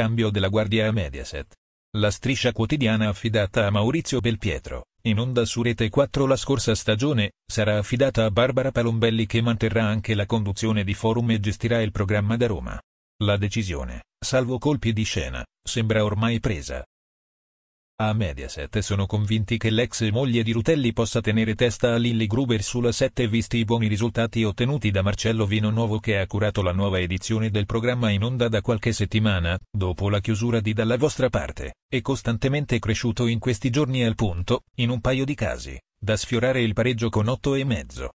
cambio della guardia a Mediaset. La striscia quotidiana affidata a Maurizio Belpietro, in onda su Rete 4 la scorsa stagione, sarà affidata a Barbara Palombelli che manterrà anche la conduzione di Forum e gestirà il programma da Roma. La decisione, salvo colpi di scena, sembra ormai presa. A Mediaset sono convinti che l'ex moglie di Rutelli possa tenere testa a Lilly Gruber sulla 7 visti i buoni risultati ottenuti da Marcello Vino Nuovo che ha curato la nuova edizione del programma in onda da qualche settimana, dopo la chiusura di Dalla vostra parte, è costantemente cresciuto in questi giorni al punto, in un paio di casi, da sfiorare il pareggio con 8 e mezzo.